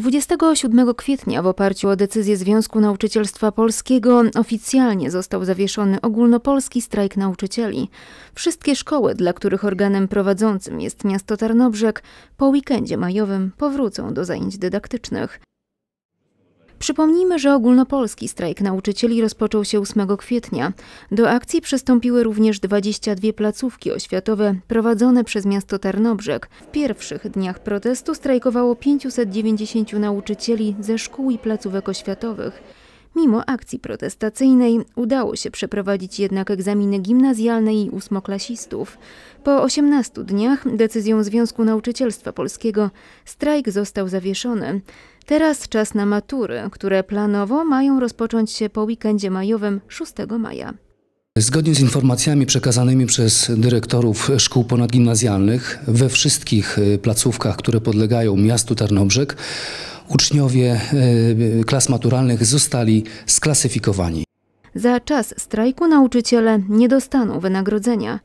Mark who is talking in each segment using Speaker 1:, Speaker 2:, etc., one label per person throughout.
Speaker 1: 27 kwietnia w oparciu o decyzję Związku Nauczycielstwa Polskiego oficjalnie został zawieszony ogólnopolski strajk nauczycieli. Wszystkie szkoły, dla których organem prowadzącym jest miasto Tarnobrzeg, po weekendzie majowym powrócą do zajęć dydaktycznych. Przypomnijmy, że ogólnopolski strajk nauczycieli rozpoczął się 8 kwietnia. Do akcji przystąpiły również 22 placówki oświatowe prowadzone przez miasto Tarnobrzeg. W pierwszych dniach protestu strajkowało 590 nauczycieli ze szkół i placówek oświatowych. Mimo akcji protestacyjnej udało się przeprowadzić jednak egzaminy gimnazjalne i ósmoklasistów. Po 18 dniach decyzją Związku Nauczycielstwa Polskiego strajk został zawieszony. Teraz czas na matury, które planowo mają rozpocząć się po weekendzie majowym 6 maja.
Speaker 2: Zgodnie z informacjami przekazanymi przez dyrektorów szkół ponadgimnazjalnych, we wszystkich y, placówkach, które podlegają miastu Tarnobrzeg, uczniowie y, y, klas maturalnych zostali sklasyfikowani.
Speaker 1: Za czas strajku nauczyciele nie dostaną wynagrodzenia.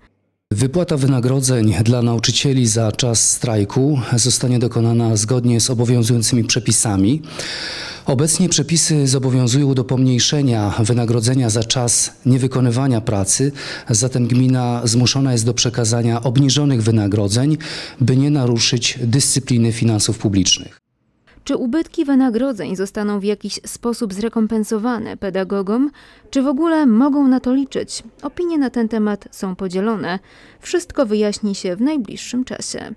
Speaker 2: Wypłata wynagrodzeń dla nauczycieli za czas strajku zostanie dokonana zgodnie z obowiązującymi przepisami. Obecnie przepisy zobowiązują do pomniejszenia wynagrodzenia za czas niewykonywania pracy, zatem gmina zmuszona jest do przekazania obniżonych wynagrodzeń, by nie naruszyć dyscypliny finansów publicznych.
Speaker 1: Czy ubytki wynagrodzeń zostaną w jakiś sposób zrekompensowane pedagogom, czy w ogóle mogą na to liczyć? Opinie na ten temat są podzielone. Wszystko wyjaśni się w najbliższym
Speaker 2: czasie.